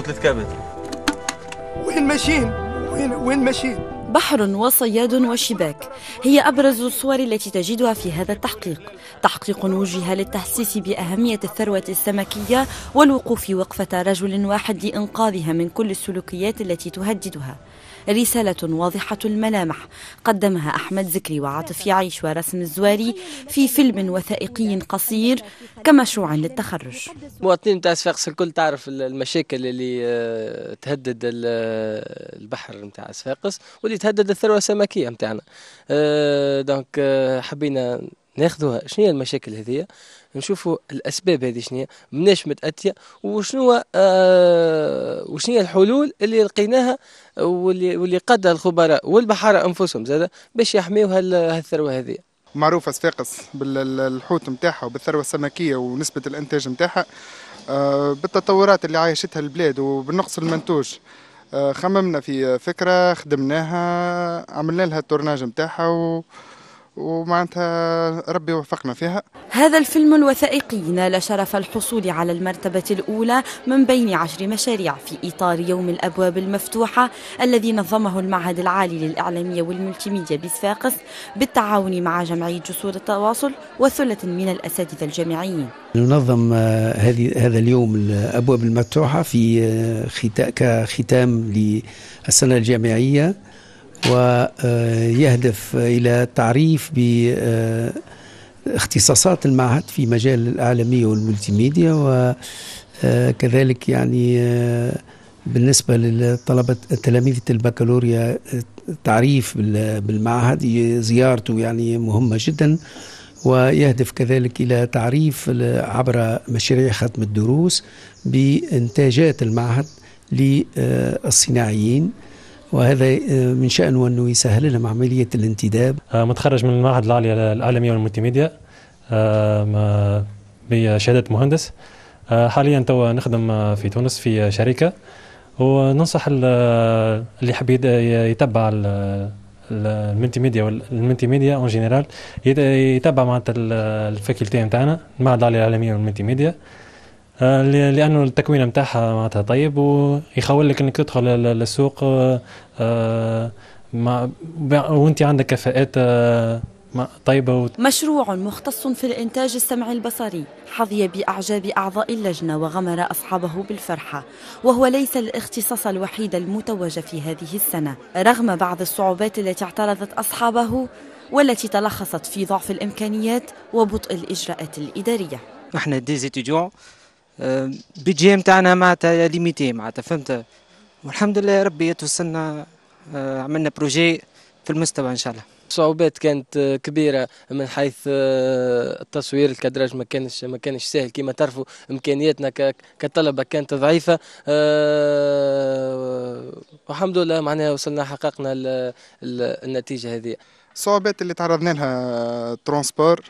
وثلاث كبد وين ماشيين وين وين ماشيين بحر وصياد وشباك هي أبرز الصور التي تجدها في هذا التحقيق تحقيق وجه للتحسيس بأهمية الثروة السمكية والوقوف وقفة رجل واحد لإنقاذها من كل السلوكيات التي تهددها رسالة واضحة الملامح قدمها أحمد زكري وعاطف يعيش ورسم الزواري في فيلم وثائقي قصير كمشروع للتخرج مواطنين نتاع صفاقس الكل تعرف المشاكل اللي آه، تهدد البحر نتاع صفاقس واللي تهدد الثروة السمكية نتاعنا آه، دونك آه، حبينا ناخذوها شنو هي المشاكل هذيا نشوفوا الاسباب هذه شنو هي مناش متاتيه وشنو آه وشنو هي الحلول اللي لقيناها واللي واللي قدها الخبراء والبحاره انفسهم زاد باش يحميوا هالثروه هذه معروفة صفاقس بالحوت نتاعها وبالثروة السمكية ونسبة الإنتاج نتاعها آه، بالتطورات اللي عايشتها البلاد وبالنقص المنتوج آه، خممنا في فكرة خدمناها عملنا لها التورناج نتاعها و... ومعناتها ربي وفقنا فيها هذا الفيلم الوثائقي نال شرف الحصول على المرتبة الأولى من بين عشر مشاريع في إطار يوم الأبواب المفتوحة الذي نظمه المعهد العالي للإعلامية والملتيميديا بصفاقس بالتعاون مع جمعية جسور التواصل وثلة من الأساتذة الجامعيين ننظم آه، هذه هذا اليوم الأبواب المفتوحة في آه، ختام كختام للسنة الجامعية ويهدف إلى تعريف ب آه، اختصاصات المعهد في مجال الإعلامية والملتيميديا وكذلك آه، يعني آه، بالنسبة للطلبة تلاميذ البكالوريا تعريف بالمعهد زيارته يعني مهمة جدا ويهدف كذلك إلى تعريف عبر مشاريع ختم الدروس بإنتاجات المعهد للصناعيين وهذا آه، من شأنه أنه يسهل لهم عملية الانتداب آه، متخرج من المعهد العالي العالمية والمولتيميديا آه، بشهادة مهندس حاليا توا نخدم في تونس في شركة وننصح اللي حاب يتبع الملتيميديا والملتيميديا اون جينيرال يتبع معناتها الفاكولتي نتاعنا المعهد العالي العالمية والملتيميديا آه، لانه التكوين نتاعها معناتها طيب ويخول لك انك تدخل للسوق آه، مع وانت عندك كفاءات آه، طيبة و... مشروع مختص في الإنتاج السمعي البصري حظي بأعجاب أعضاء اللجنة وغمر أصحابه بالفرحة وهو ليس الاختصاص الوحيد المتوج في هذه السنة رغم بعض الصعوبات التي اعترضت أصحابه والتي تلخصت في ضعف الإمكانيات وبطء الإجراءات الإدارية نحن دي ام تاعنا معناتها ليميتي معناتها فهمت والحمد لله ربي يتوصلنا أه، عملنا بروجي في المستوى ان شاء الله صعوبات كانت أه، كبيرة من حيث أه، التصوير الكادراج ما كانش ما كانش سهل كما تعرفوا إمكانياتنا كطلبة كانت ضعيفة والحمد لله معناها وصلنا حققنا النتيجة هذه الصعوبات اللي تعرضنا لها ترونسبور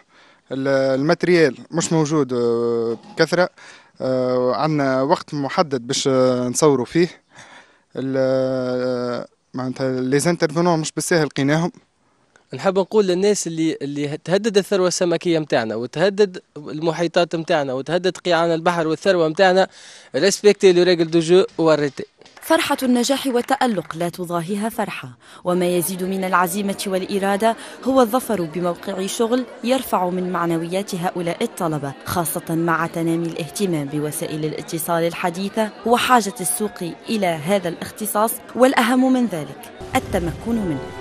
الماتريال مش موجود بكثرة آه، عندنا وقت محدد باش آه، نصوروا فيه آه، معناتها لي زانترفونون مش بالساهل لقيناهم نحب نقول للناس اللي اللي تهدد الثروه السمكيه نتاعنا وتهدد المحيطات نتاعنا وتهدد قيعان البحر والثروه نتاعنا ريسبكتي لو ريغل دو جو وريتي فرحة النجاح والتألق لا تضاهيها فرحة وما يزيد من العزيمة والإرادة هو الظفر بموقع شغل يرفع من معنويات هؤلاء الطلبة خاصة مع تنامي الاهتمام بوسائل الاتصال الحديثة وحاجة السوق إلى هذا الاختصاص والأهم من ذلك التمكن منه